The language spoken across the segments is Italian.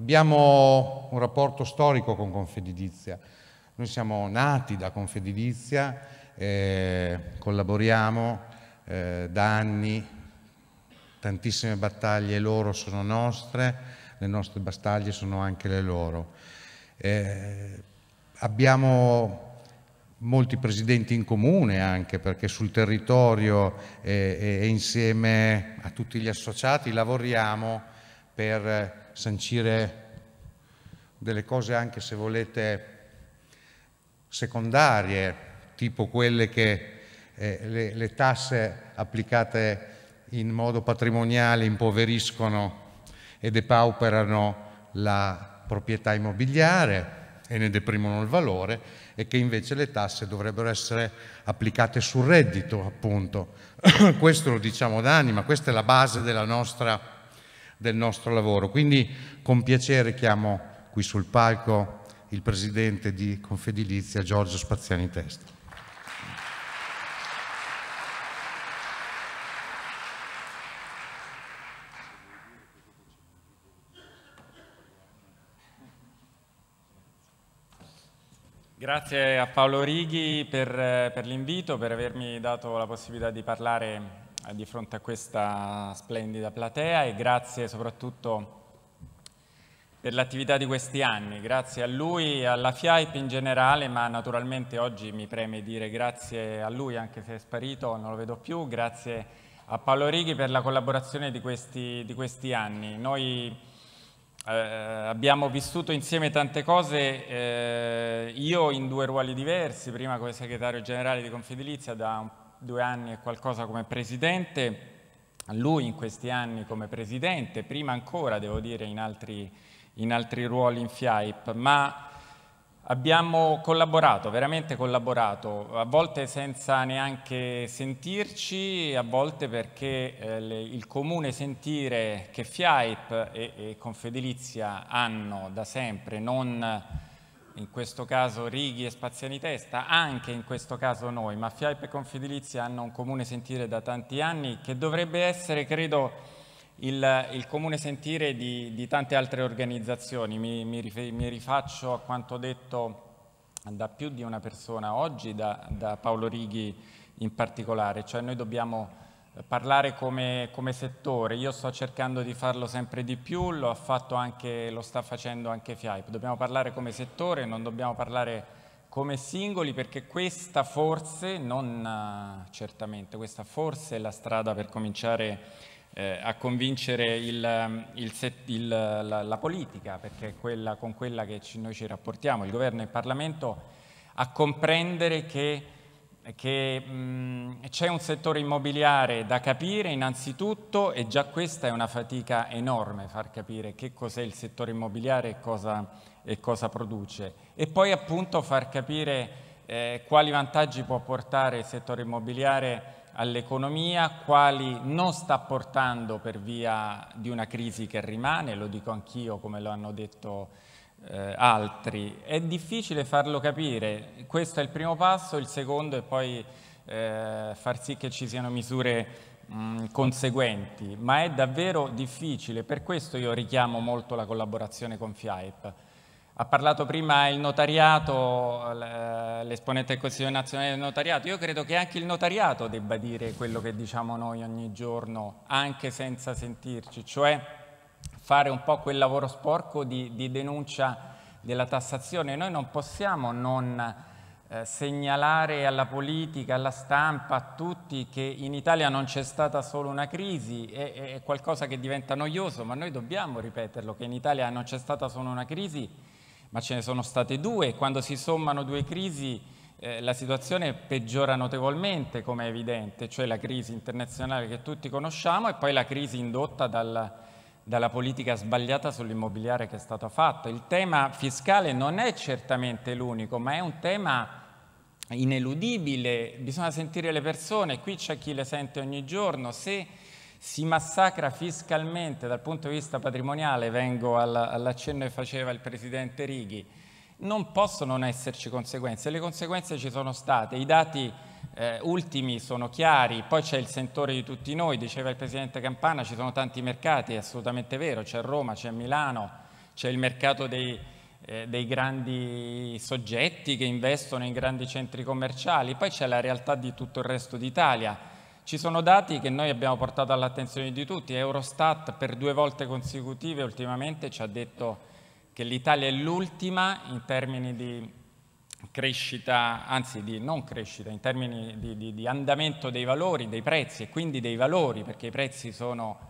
Abbiamo un rapporto storico con Confedilizia, noi siamo nati da Confedilizia, eh, collaboriamo eh, da anni, tantissime battaglie loro sono nostre, le nostre battaglie sono anche le loro. Eh, abbiamo molti presidenti in comune anche perché sul territorio e, e insieme a tutti gli associati lavoriamo per sancire delle cose anche se volete secondarie, tipo quelle che eh, le, le, tasse applicate in modo patrimoniale impoveriscono e depauperano la proprietà immobiliare e ne deprimono il valore e che invece le tasse dovrebbero essere applicate sul reddito, appunto. Questo lo diciamo da anni, ma questa è la base della nostra del nostro lavoro. Quindi con piacere chiamo qui sul palco il presidente di Confedilizia Giorgio Spaziani Testa. Grazie a Paolo Righi per, eh, per l'invito, per avermi dato la possibilità di parlare eh, di fronte a questa splendida platea e grazie soprattutto per l'attività di questi anni, grazie a lui e alla FIAIP in generale, ma naturalmente oggi mi preme dire grazie a lui, anche se è sparito, non lo vedo più, grazie a Paolo Righi per la collaborazione di questi, di questi anni. Noi eh, abbiamo vissuto insieme tante cose, eh, io in due ruoli diversi, prima come segretario generale di Confedilizia da un due anni e qualcosa come presidente, lui in questi anni come presidente, prima ancora devo dire in altri, in altri ruoli in FIAIP, ma abbiamo collaborato, veramente collaborato, a volte senza neanche sentirci, a volte perché eh, le, il comune sentire che FIAIP e, e Confedilizia hanno da sempre, non in questo caso Righi e Spaziani Testa, anche in questo caso noi, ma FIAIP e Confidilizia hanno un comune sentire da tanti anni che dovrebbe essere, credo, il, il comune sentire di, di, tante altre organizzazioni. Mi, mi, mi, rifaccio a quanto detto da più di una persona oggi, da, da Paolo Righi in particolare, cioè noi dobbiamo parlare come, come, settore. Io sto cercando di farlo sempre di più, lo, ha fatto anche, lo sta facendo anche FIAIP. Dobbiamo parlare come settore, non dobbiamo parlare come singoli perché questa forse, non eh, certamente, questa forse è la strada per cominciare eh, a convincere il, eh, il, il, la, la, politica, perché è quella, con quella che ci, noi ci rapportiamo, il governo e il Parlamento, a comprendere che che mh, mm, c'è un settore immobiliare da capire innanzitutto e già questa è una fatica enorme far capire che cos'è il settore immobiliare e cosa, e cosa, produce e poi appunto far capire eh, quali vantaggi può portare il settore immobiliare all'economia, quali non sta portando per via di una crisi che rimane, lo dico anch'io come lo hanno detto eh, altri. È difficile farlo capire, questo è il primo passo, il secondo è poi eh, far sì che ci siano misure mh, conseguenti, ma è davvero difficile, per questo io richiamo molto la collaborazione con FIAIP. Ha parlato prima il notariato, l'esponente del Consiglio Nazionale del Notariato, io credo che anche il notariato debba dire quello che diciamo noi ogni giorno, anche senza sentirci, cioè fare un po' quel lavoro sporco di, di denuncia della tassazione. Noi non possiamo non eh, segnalare alla politica, alla stampa, a tutti che in Italia non c'è stata solo una crisi, è, è qualcosa che diventa noioso, ma noi dobbiamo ripeterlo, che in Italia non c'è stata solo una crisi, ma ce ne sono state due, quando si sommano due crisi eh, la situazione peggiora notevolmente, come è evidente, cioè la crisi internazionale che tutti conosciamo e poi la crisi indotta dal, dalla politica sbagliata sull'immobiliare che è stata fatta. Il tema fiscale non è certamente l'unico, ma è un tema ineludibile, bisogna sentire le persone, qui c'è chi le sente ogni giorno, se si massacra fiscalmente dal punto di vista patrimoniale, vengo all'accenno che faceva il Presidente Righi, non possono non esserci conseguenze. Le conseguenze ci sono state, i dati eh, ultimi sono chiari, poi c'è il sentore di tutti noi, diceva il Presidente Campana, ci sono tanti mercati, è assolutamente vero, c'è Roma, c'è Milano, c'è il mercato dei, eh, dei grandi soggetti che investono in grandi centri commerciali, poi c'è la realtà di tutto il resto d'Italia. Ci sono dati che noi abbiamo portato all'attenzione di tutti, Eurostat per due volte consecutive ultimamente ci ha detto che l'Italia è l'ultima in termini di crescita, anzi di non crescita, in termini di, di, di, andamento dei valori, dei prezzi e quindi dei valori, perché i prezzi sono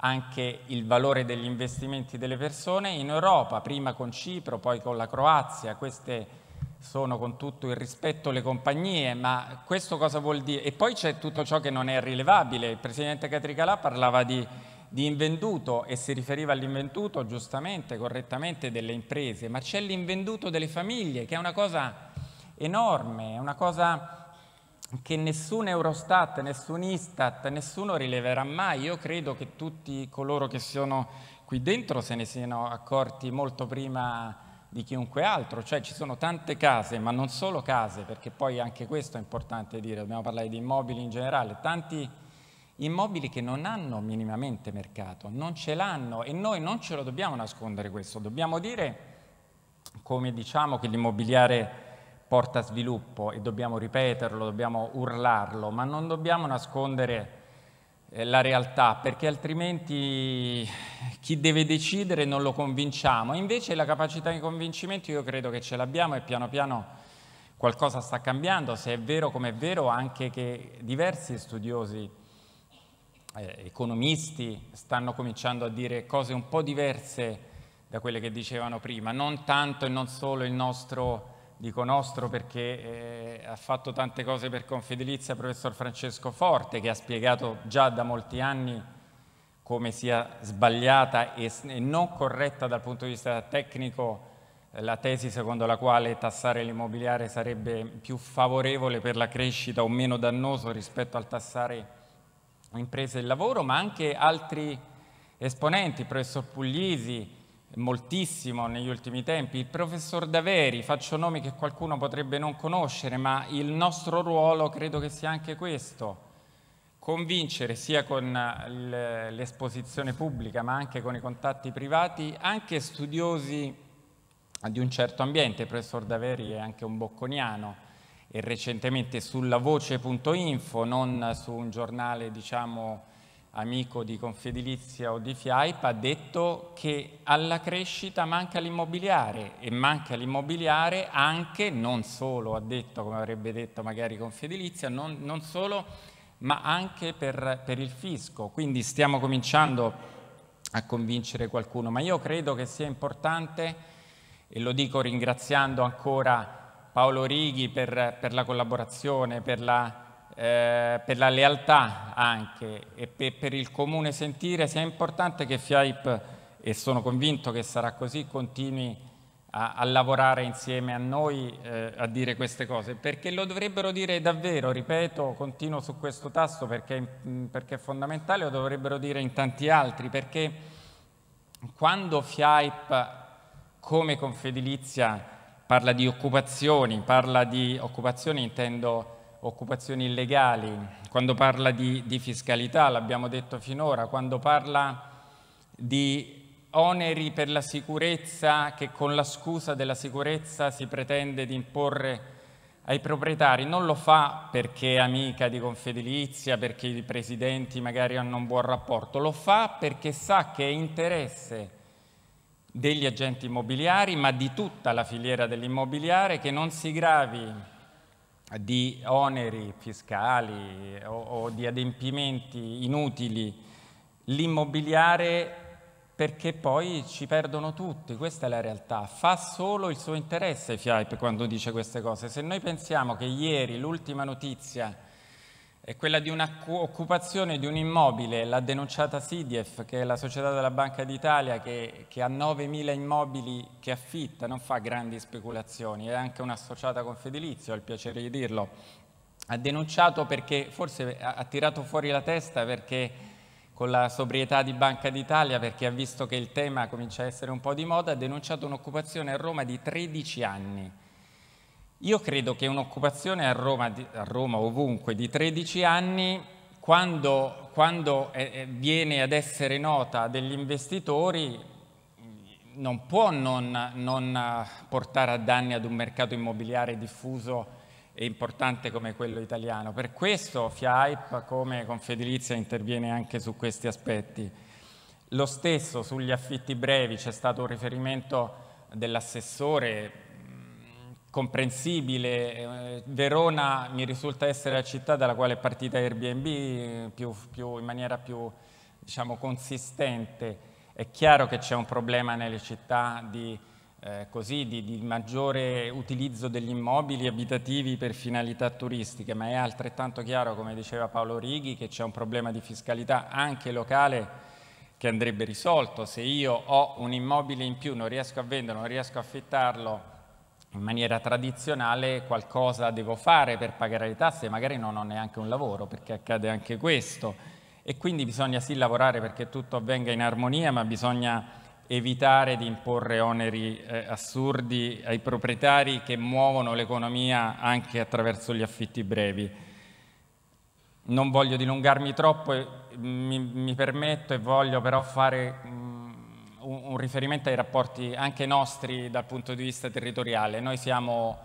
anche il valore degli investimenti delle persone, in Europa, prima con Cipro, poi con la Croazia, queste sono con tutto il rispetto le compagnie, ma questo cosa vuol dire? E poi c'è tutto ciò che non è rilevabile, il Presidente Catricalà parlava di di invenduto e si riferiva all'invenduto giustamente, correttamente delle imprese, ma c'è l'invenduto delle famiglie che è una cosa enorme, è una cosa che nessun Eurostat, nessun Istat, nessuno rileverà mai. Io credo che tutti coloro che sono qui dentro se ne siano accorti molto prima di chiunque altro, cioè ci sono tante case, ma non solo case, perché poi anche questo è importante dire, dobbiamo parlare di immobili in generale, tanti immobili che non hanno minimamente mercato, non ce l'hanno e noi non ce lo dobbiamo nascondere questo, dobbiamo dire come diciamo che l'immobiliare porta sviluppo e dobbiamo ripeterlo, dobbiamo urlarlo, ma non dobbiamo nascondere eh, la realtà perché altrimenti chi deve decidere non lo convinciamo. Invece la capacità di convincimento io credo che ce l'abbiamo e piano piano qualcosa sta cambiando, se è vero come è vero anche che diversi studiosi eh, economisti stanno cominciando a dire cose un po' diverse da quelle che dicevano prima, non tanto e non solo il nostro, dico nostro perché eh, ha fatto tante cose per Confedilizia il professor Francesco Forte che ha spiegato già da molti anni come sia sbagliata e, e non corretta dal punto di vista tecnico eh, la tesi secondo la quale tassare l'immobiliare sarebbe più favorevole per la crescita o meno dannoso rispetto al tassare imprese del lavoro, ma anche altri esponenti, il professor Puglisi, moltissimo negli ultimi tempi, il professor Daveri, faccio nomi che qualcuno potrebbe non conoscere, ma il nostro ruolo credo che sia anche questo, convincere sia con eh, l'esposizione pubblica ma anche con i contatti privati, anche studiosi di un certo ambiente, il professor Daveri è anche un bocconiano, e recentemente sulla voce.info, non su un giornale diciamo, amico di Confedilizia o di FIAIP, ha detto che alla crescita manca l'immobiliare e manca l'immobiliare anche, non solo, ha detto come avrebbe detto magari Confedilizia, non, non solo, ma anche per, per il fisco. Quindi stiamo cominciando a convincere qualcuno, ma io credo che sia importante, e lo dico ringraziando ancora Paolo Righi per, per la collaborazione, per la, eh, per la, lealtà anche e per, per il comune sentire se è importante che FIAIP, e sono convinto che sarà così, continui a, a lavorare insieme a noi eh, a dire queste cose, perché lo dovrebbero dire davvero, ripeto, continuo su questo tasto perché, mm, perché è fondamentale, lo dovrebbero dire in tanti altri, perché quando FIAIP come Confedilizia parla di occupazioni, parla di occupazioni intendo occupazioni illegali, quando parla di, di fiscalità, l'abbiamo detto finora, quando parla di oneri per la sicurezza che con la scusa della sicurezza si pretende di imporre ai proprietari, non lo fa perché è amica di Confedilizia, perché i presidenti magari hanno un buon rapporto, lo fa perché sa che è interesse degli agenti immobiliari, ma di tutta la filiera dell'immobiliare, che non si gravi di oneri fiscali o, o di adempimenti inutili l'immobiliare perché poi ci perdono tutti, questa è la realtà. Fa solo il suo interesse FIAIP quando dice queste cose. Se noi pensiamo che ieri l'ultima notizia è quella di un'occupazione di un immobile, l'ha denunciata Sidief, che è la società della Banca d'Italia, che, che, ha 9.000 immobili che affitta, non fa grandi speculazioni, è anche un'associata con Fedilizio, ho il piacere di dirlo. Ha denunciato perché, forse ha tirato fuori la testa perché con la sobrietà di Banca d'Italia perché ha visto che il tema comincia a essere un po' di moda, ha denunciato un'occupazione a Roma di 13 anni io credo che un'occupazione a, a Roma, ovunque, di 13 anni, quando, quando eh, eh, viene ad essere nota degli investitori, non può non, non eh, portare a danni ad un mercato immobiliare diffuso e importante come quello italiano. Per questo FIAIP come Confedilizia interviene anche su questi aspetti. Lo stesso sugli affitti brevi, c'è stato un riferimento dell'assessore comprensibile. Eh, Verona mi risulta essere la città dalla quale è partita Airbnb eh, più, più, in maniera più diciamo, consistente. È chiaro che c'è un problema nelle città di, eh, così, di, di maggiore utilizzo degli immobili abitativi per finalità turistiche, ma è altrettanto chiaro, come diceva Paolo Righi, che c'è un problema di fiscalità anche locale che andrebbe risolto. Se io ho un immobile in più, non riesco a venderlo, non riesco a affittarlo, in maniera tradizionale qualcosa devo fare per pagare le tasse, magari non ho neanche un lavoro, perché accade anche questo. E quindi bisogna sì lavorare perché tutto avvenga in armonia, ma bisogna evitare di imporre oneri eh, assurdi ai proprietari che muovono l'economia anche attraverso gli affitti brevi. Non voglio dilungarmi troppo, mm, mi, mi permetto e voglio però fare mm, un riferimento ai rapporti anche nostri dal punto di vista territoriale. Noi siamo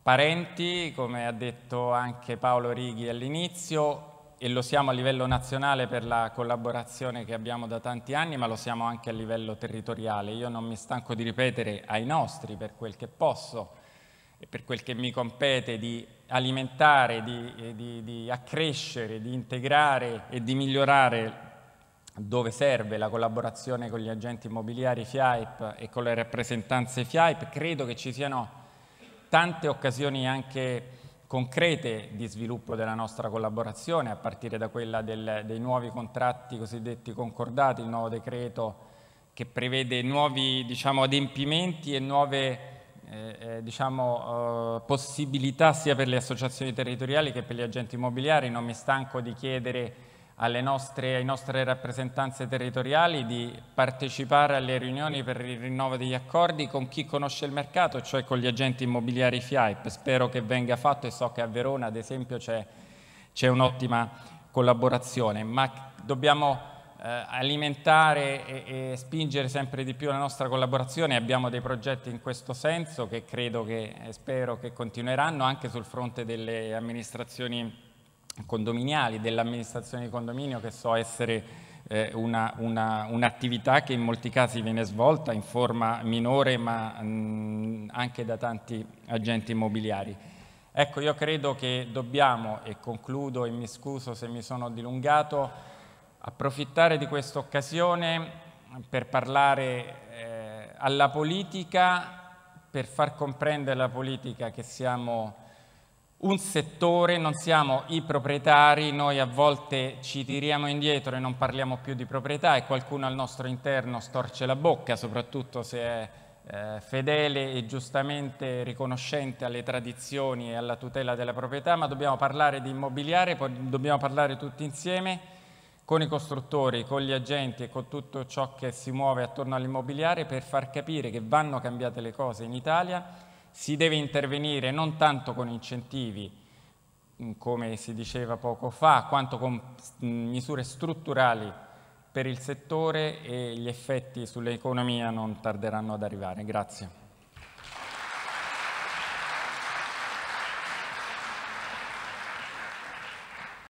parenti, come ha detto anche Paolo Righi all'inizio, e lo siamo a livello nazionale per la collaborazione che abbiamo da tanti anni, ma lo siamo anche a livello territoriale. Io non mi stanco di ripetere ai nostri, per quel che posso e per quel che mi compete, di alimentare, di, di, di accrescere, di integrare e di migliorare dove serve la collaborazione con gli agenti immobiliari FIAIP e con le rappresentanze FIAIP, credo che ci siano tante occasioni anche concrete di sviluppo della nostra collaborazione, a partire da quella del, dei nuovi contratti cosiddetti concordati, il nuovo decreto che prevede nuovi diciamo, adempimenti e nuove eh, eh diciamo, eh, possibilità sia per le associazioni territoriali che per gli agenti immobiliari. Non mi stanco di chiedere nostre, ai nostre rappresentanze territoriali di partecipare alle riunioni per il rinnovo degli accordi con chi conosce il mercato, cioè con gli agenti immobiliari FIAIP. Spero che venga fatto e so che a Verona, ad esempio, c'è un'ottima collaborazione, ma dobbiamo eh, alimentare e, e, spingere sempre di più la nostra collaborazione. Abbiamo dei progetti in questo senso che credo che, spero che continueranno anche sul fronte delle amministrazioni condominiali, dell'amministrazione di condominio che so essere eh, un'attività un che in molti casi viene svolta in forma minore ma mh, anche da tanti agenti immobiliari. Ecco, io credo che dobbiamo, e concludo e mi scuso se mi sono dilungato, approfittare di questa occasione per parlare eh, alla politica, per far comprendere alla politica che siamo un settore, non siamo i proprietari, noi a volte ci tiriamo indietro e non parliamo più di proprietà e qualcuno al nostro interno storce la bocca, soprattutto se è eh, fedele e giustamente riconoscente alle tradizioni e alla tutela della proprietà, ma dobbiamo parlare di immobiliare, dobbiamo parlare tutti insieme con i costruttori, con gli agenti e con tutto ciò che si muove attorno all'immobiliare per far capire che vanno cambiate le cose in Italia si deve intervenire non tanto con incentivi, mm, come si diceva poco fa, quanto con mm, misure strutturali per il settore e gli effetti sull'economia non tarderanno ad arrivare. Grazie.